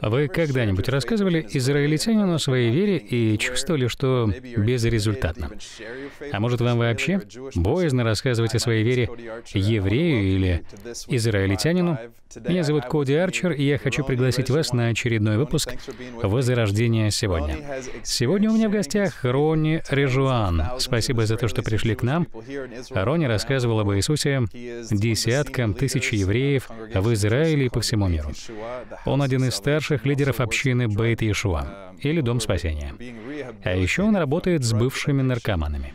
Вы когда-нибудь рассказывали израильтянину о своей вере и чувствовали, что безрезультатно? А может, вам вообще боязно рассказывать о своей вере еврею или израильтянину? Меня зовут Коди Арчер, и я хочу пригласить вас на очередной выпуск «Возрождение сегодня». Сегодня у меня в гостях Ронни Режуан. Спасибо за то, что пришли к нам. Ронни рассказывал об Иисусе десяткам тысяч евреев в Израиле и по всему миру. Он один из старших старших лидеров общины Бейт Иешуа или Дом спасения. А еще он работает с бывшими наркоманами.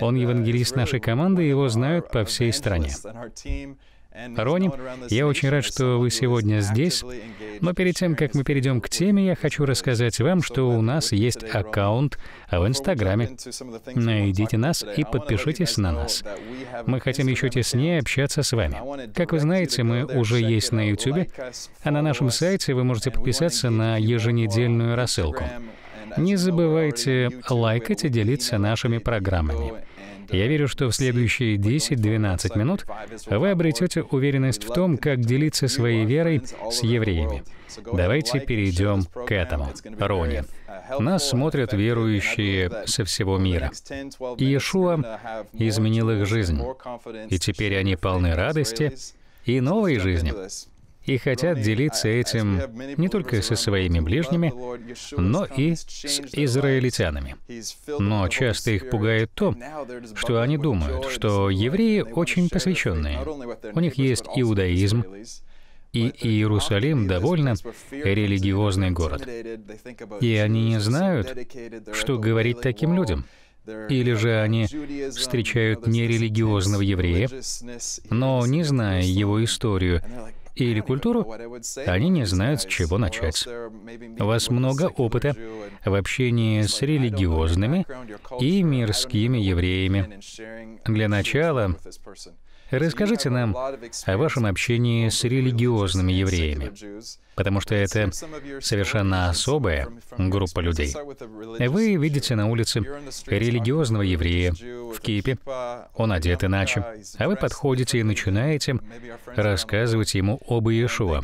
Он евангелист нашей команды, его знают по всей стране. Ронин, я очень рад, что вы сегодня здесь. Но перед тем, как мы перейдем к теме, я хочу рассказать вам, что у нас есть аккаунт в Инстаграме. Найдите нас и подпишитесь на нас. Мы хотим еще теснее общаться с вами. Как вы знаете, мы уже есть на Ютубе, а на нашем сайте вы можете подписаться на еженедельную рассылку. Не забывайте лайкать и делиться нашими программами. Я верю, что в следующие 10-12 минут вы обретете уверенность в том, как делиться своей верой с евреями. Давайте перейдем к этому. Рони. Нас смотрят верующие со всего мира. Иешуа изменил их жизнь, и теперь они полны радости и новой жизни и хотят делиться этим не только со своими ближними, но и с израильтянами. Но часто их пугает то, что они думают, что евреи очень посвященные. У них есть иудаизм, и Иерусалим довольно религиозный город. И они не знают, что говорить таким людям. Или же они встречают нерелигиозного еврея, но не зная его историю, или культуру, они не знают, с чего начать. У вас много опыта в общении с религиозными и мирскими евреями. Для начала Расскажите нам о вашем общении с религиозными евреями, потому что это совершенно особая группа людей. Вы видите на улице религиозного еврея в кипе, он одет иначе, а вы подходите и начинаете рассказывать ему об Иешуа.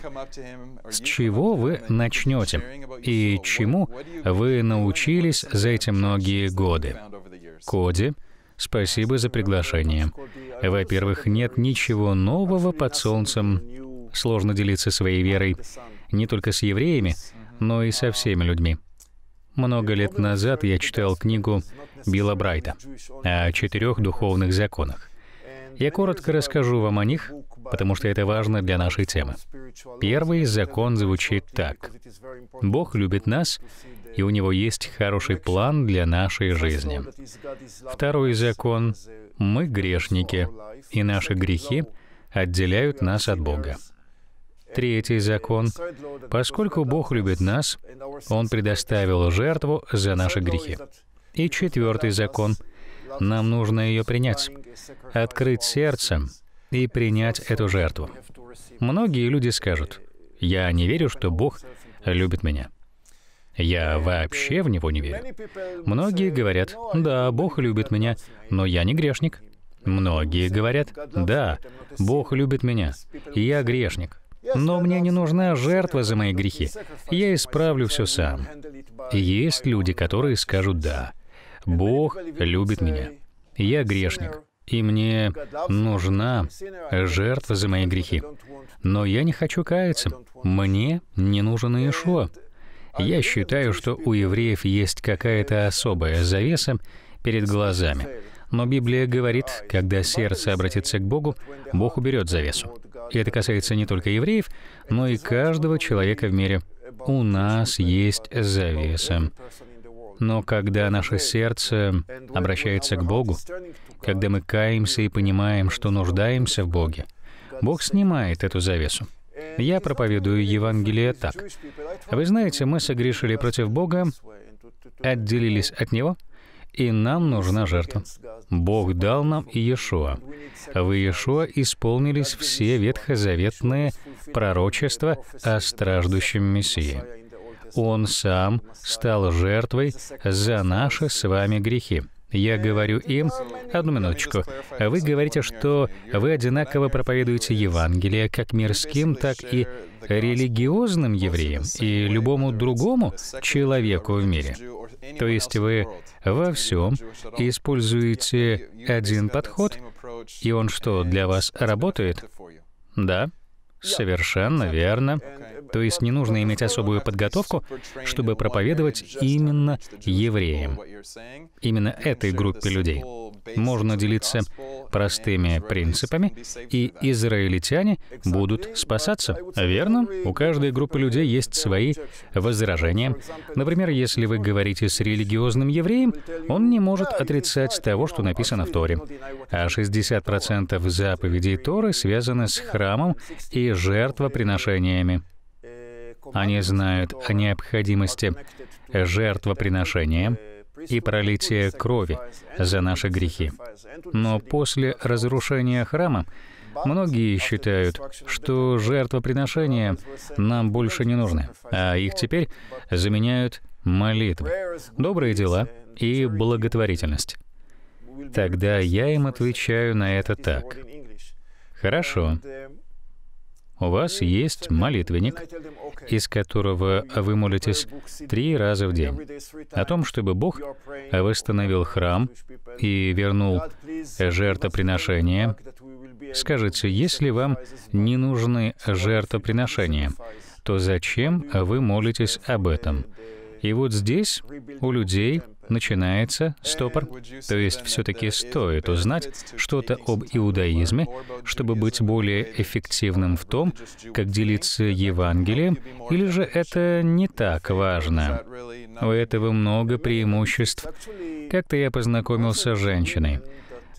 С чего вы начнете? И чему вы научились за эти многие годы? Коди, спасибо за приглашение. Во-первых, нет ничего нового под солнцем. Сложно делиться своей верой не только с евреями, но и со всеми людьми. Много лет назад я читал книгу Билла Брайта о четырех духовных законах. Я коротко расскажу вам о них, потому что это важно для нашей темы. Первый закон звучит так. Бог любит нас, и у Него есть хороший план для нашей жизни. Второй закон — мы грешники, и наши грехи отделяют нас от Бога. Третий закон. Поскольку Бог любит нас, Он предоставил жертву за наши грехи. И четвертый закон — нам нужно ее принять, открыть сердце и принять эту жертву. Многие люди скажут, «Я не верю, что Бог любит меня». Я вообще в Него не верю. Многие говорят, «Да, Бог любит меня, но я не грешник». Многие говорят, «Да, Бог любит меня, и я грешник, но мне не нужна жертва за мои грехи. Я исправлю все сам. Есть люди, которые скажут «да». Бог любит меня. Я грешник, и мне нужна жертва за мои грехи. Но я не хочу каяться. Мне не нужен Иешуа. Я считаю, что у евреев есть какая-то особая завеса перед глазами. Но Библия говорит, когда сердце обратится к Богу, Бог уберет завесу. И это касается не только евреев, но и каждого человека в мире. У нас есть завеса но когда наше сердце обращается к Богу, когда мы каемся и понимаем, что нуждаемся в Боге, Бог снимает эту завесу. Я проповедую Евангелие так. Вы знаете, мы согрешили против Бога, отделились от Него, и нам нужна жертва. Бог дал нам Иешуа. В Иешуа исполнились все ветхозаветные пророчества о страждущем Мессии. Он сам стал жертвой за наши с вами грехи. Я говорю им, одну минуточку, вы говорите, что вы одинаково проповедуете Евангелие как мирским, так и религиозным евреям и любому другому человеку в мире. То есть вы во всем используете один подход, и он что, для вас работает? Да. Совершенно верно. То есть не нужно иметь особую подготовку, чтобы проповедовать именно евреям, именно этой группе людей. Можно делиться простыми принципами, и израильтяне будут спасаться. Верно? У каждой группы людей есть свои возражения. Например, если вы говорите с религиозным евреем, он не может отрицать того, что написано в Торе. А 60% заповедей Торы связаны с храмом и жертвоприношениями. Они знают о необходимости жертвоприношения, и пролитие крови за наши грехи. Но после разрушения храма Многие считают, что жертвоприношения нам больше не нужны, а их теперь заменяют молитвы, добрые дела и благотворительность. Тогда я им отвечаю на это так. Хорошо, у вас есть молитвенник, из которого вы молитесь три раза в день, о том, чтобы Бог восстановил храм и вернул жертвоприношение. Скажите, если вам не нужны жертвоприношения, то зачем вы молитесь об этом? И вот здесь у людей начинается стопор. То есть все-таки стоит узнать что-то об иудаизме, чтобы быть более эффективным в том, как делиться Евангелием, или же это не так важно? У этого много преимуществ. Как-то я познакомился с женщиной.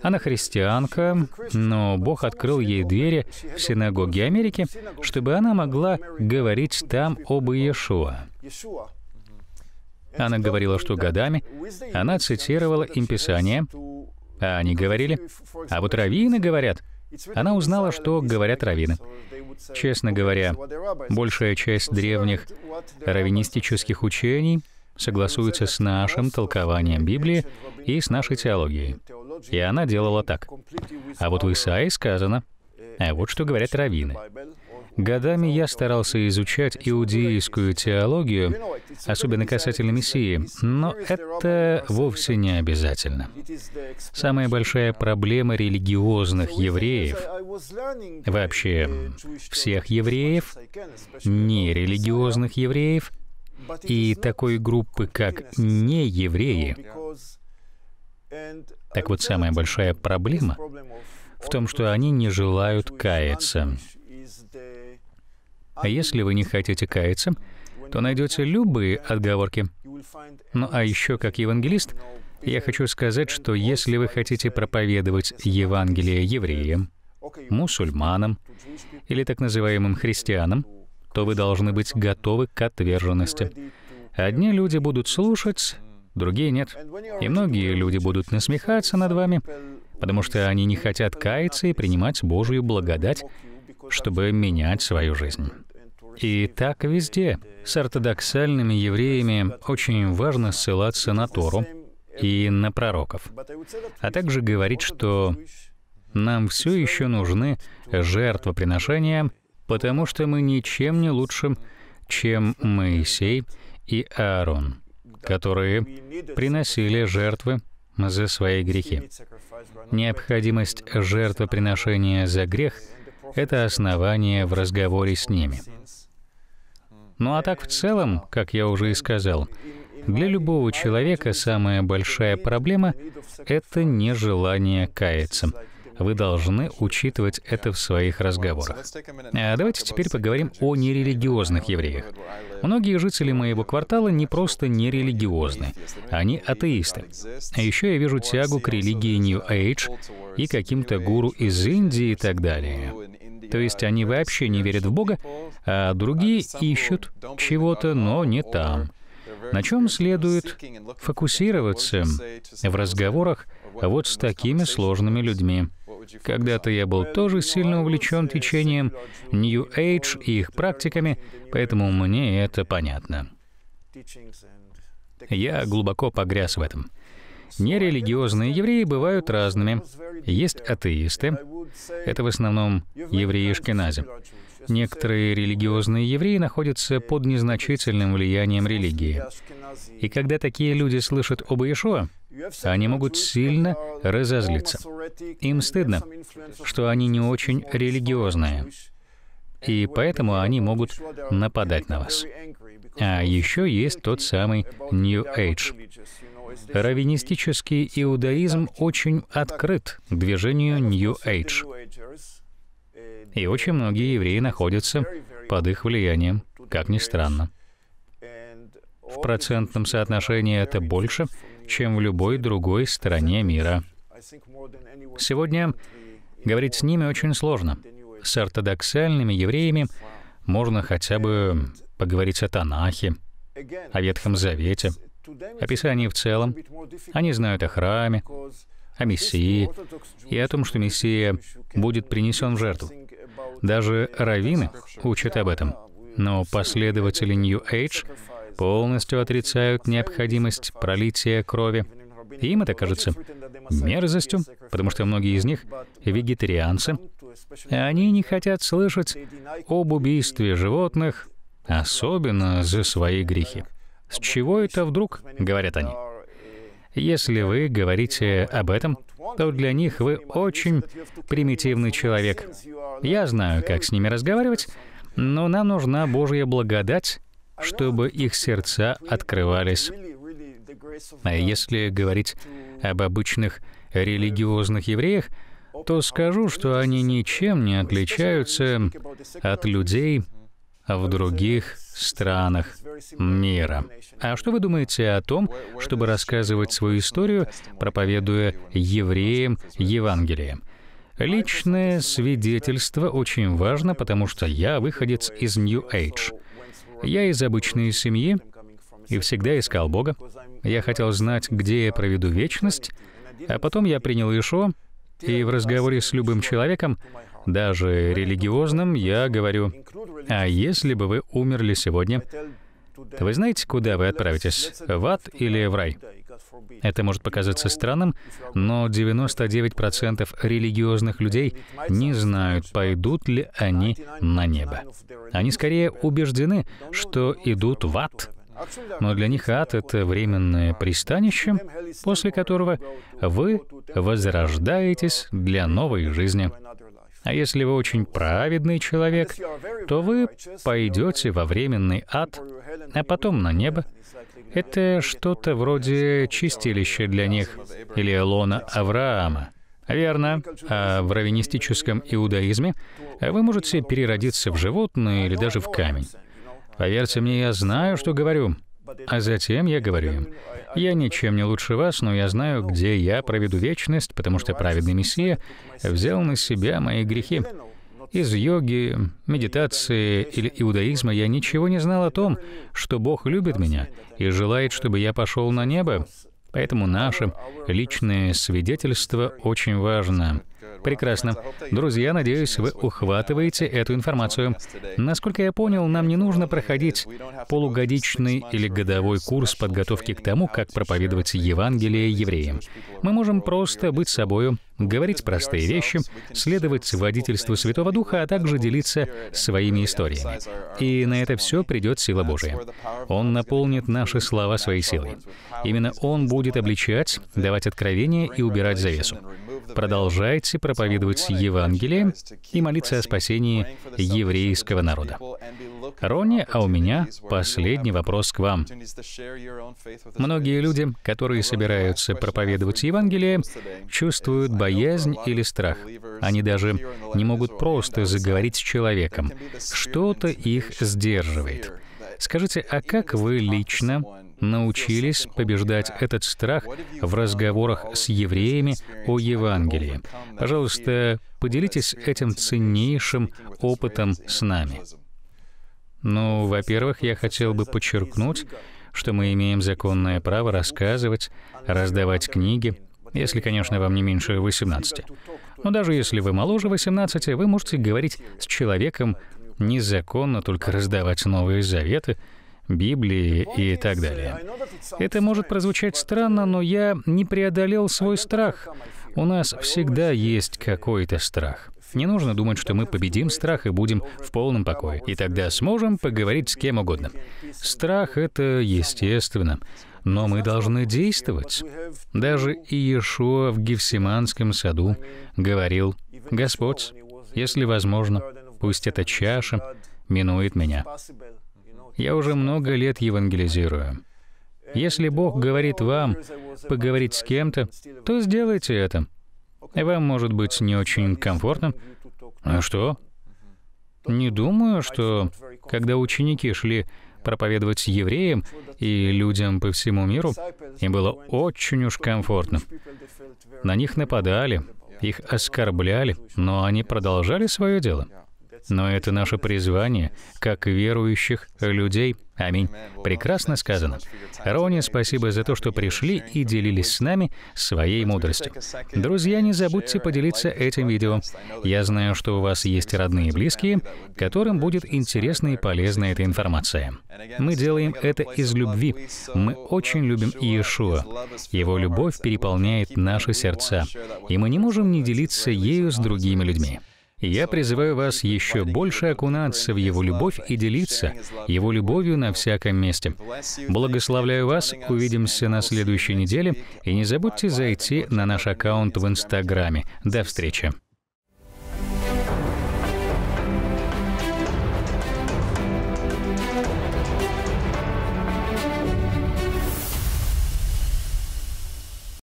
Она христианка, но Бог открыл ей двери в синагоге Америки, чтобы она могла говорить там об Иешуа. Она говорила, что годами она цитировала им Писание, а они говорили, а вот раввины говорят. Она узнала, что говорят раввины. Честно говоря, большая часть древних раввинистических учений согласуется с нашим толкованием Библии и с нашей теологией. И она делала так. А вот в Исаии сказано, а вот что говорят раввины. Годами я старался изучать иудейскую теологию, особенно касательно Мессии, но это вовсе не обязательно. Самая большая проблема религиозных евреев, вообще всех евреев, нерелигиозных евреев и такой группы, как неевреи, так вот, самая большая проблема в том, что они не желают каяться. А если вы не хотите каяться, то найдете любые отговорки. Ну а еще, как евангелист, я хочу сказать, что если вы хотите проповедовать Евангелие евреям, мусульманам или так называемым христианам, то вы должны быть готовы к отверженности. Одни люди будут слушать, другие нет. И многие люди будут насмехаться над вами, потому что они не хотят каяться и принимать Божью благодать, чтобы менять свою жизнь. И так везде. С ортодоксальными евреями очень важно ссылаться на Тору и на пророков, а также говорить, что нам все еще нужны жертвоприношения, потому что мы ничем не лучше, чем Моисей и Аарон, которые приносили жертвы за свои грехи. Необходимость жертвоприношения за грех — это основание в разговоре с ними. Ну а так в целом, как я уже и сказал, для любого человека самая большая проблема — это нежелание каяться. Вы должны учитывать это в своих разговорах. А давайте теперь поговорим о нерелигиозных евреях. Многие жители моего квартала не просто нерелигиозны, они атеисты. А еще я вижу тягу к религии New Age и каким-то гуру из Индии и так далее. То есть они вообще не верят в Бога, а другие ищут чего-то, но не там. На чем следует фокусироваться в разговорах вот с такими сложными людьми? Когда-то я был тоже сильно увлечен течением New Age и их практиками, поэтому мне это понятно. Я глубоко погряз в этом. Нерелигиозные евреи бывают разными. Есть атеисты, это в основном евреи Шкеназим. Некоторые религиозные евреи находятся под незначительным влиянием религии. И когда такие люди слышат об Иешуа, они могут сильно разозлиться. Им стыдно, что они не очень религиозные и поэтому они могут нападать на вас. А еще есть тот самый New Age. Раввинистический иудаизм очень открыт к движению New Age. И очень многие евреи находятся под их влиянием, как ни странно. В процентном соотношении это больше, чем в любой другой стране мира. Сегодня говорить с ними очень сложно. С ортодоксальными евреями можно хотя бы поговорить о Танахе, о Ветхом Завете, описание в целом. Они знают о храме, о Мессии и о том, что Мессия будет принесен в жертву. Даже раввины учат об этом. Но последователи New Age полностью отрицают необходимость пролития крови. И им это кажется мерзостью, потому что многие из них — вегетарианцы. Они не хотят слышать об убийстве животных, особенно за свои грехи. С чего это вдруг? Говорят они. Если вы говорите об этом, то для них вы очень примитивный человек. Я знаю, как с ними разговаривать, но нам нужна Божья благодать, чтобы их сердца открывались. А если говорить об обычных религиозных евреях, то скажу, что они ничем не отличаются от людей в других странах мира. А что вы думаете о том, чтобы рассказывать свою историю, проповедуя евреям Евангелие? Личное свидетельство очень важно, потому что я выходец из New Age. Я из обычной семьи и всегда искал Бога. Я хотел знать, где я проведу вечность, а потом я принял Ишо, и в разговоре с любым человеком даже религиозным, я говорю, а если бы вы умерли сегодня, то вы знаете, куда вы отправитесь? В ад или в рай? Это может показаться странным, но 99% религиозных людей не знают, пойдут ли они на небо. Они скорее убеждены, что идут в ад. Но для них ад — это временное пристанище, после которого вы возрождаетесь для новой жизни. А если вы очень праведный человек, то вы пойдете во временный ад, а потом на небо. Это что-то вроде чистилища для них или лона Авраама. Верно. А в раввинистическом иудаизме вы можете переродиться в животное или даже в камень. Поверьте мне, я знаю, что говорю. А затем я говорю им, «Я ничем не лучше вас, но я знаю, где я проведу вечность, потому что праведный Мессия взял на себя мои грехи». Из йоги, медитации или иудаизма я ничего не знал о том, что Бог любит меня и желает, чтобы я пошел на небо. Поэтому наше личное свидетельство очень важно. Прекрасно. Друзья, надеюсь, вы ухватываете эту информацию. Насколько я понял, нам не нужно проходить полугодичный или годовой курс подготовки к тому, как проповедовать Евангелие евреям. Мы можем просто быть собою, говорить простые вещи, следовать водительству Святого Духа, а также делиться своими историями. И на это все придет сила Божия. Он наполнит наши слова своей силой. Именно Он будет обличать, давать откровения и убирать завесу. Продолжайте проповедовать Евангелие и молиться о спасении еврейского народа. Ронни, а у меня последний вопрос к вам. Многие люди, которые собираются проповедовать Евангелие, чувствуют боязнь или страх. Они даже не могут просто заговорить с человеком. Что-то их сдерживает. Скажите, а как вы лично научились побеждать этот страх в разговорах с евреями о Евангелии. Пожалуйста, поделитесь этим ценнейшим опытом с нами. Ну, во-первых, я хотел бы подчеркнуть, что мы имеем законное право рассказывать, раздавать книги, если, конечно, вам не меньше 18. Но даже если вы моложе 18, вы можете говорить с человеком, незаконно только раздавать новые заветы, Библии и так далее. Это может прозвучать странно, но я не преодолел свой страх. У нас всегда есть какой-то страх. Не нужно думать, что мы победим страх и будем в полном покое, и тогда сможем поговорить с кем угодно. Страх — это естественно, но мы должны действовать. Даже Иешуа в Гефсиманском саду говорил, «Господь, если возможно, пусть эта чаша минует меня. Я уже много лет евангелизирую. Если Бог говорит вам поговорить с кем-то, то сделайте это. Вам может быть не очень комфортно. А что? Не думаю, что когда ученики шли проповедовать евреям и людям по всему миру, им было очень уж комфортно. На них нападали, их оскорбляли, но они продолжали свое дело но это наше призвание, как верующих людей. Аминь. Прекрасно сказано. Рони, спасибо за то, что пришли и делились с нами своей мудростью. Друзья, не забудьте поделиться этим видео. Я знаю, что у вас есть родные и близкие, которым будет интересна и полезна эта информация. Мы делаем это из любви. Мы очень любим Иешуа. Его любовь переполняет наши сердца, и мы не можем не делиться ею с другими людьми. Я призываю вас еще больше окунаться в Его любовь и делиться Его любовью на всяком месте. Благословляю вас, увидимся на следующей неделе, и не забудьте зайти на наш аккаунт в Инстаграме. До встречи!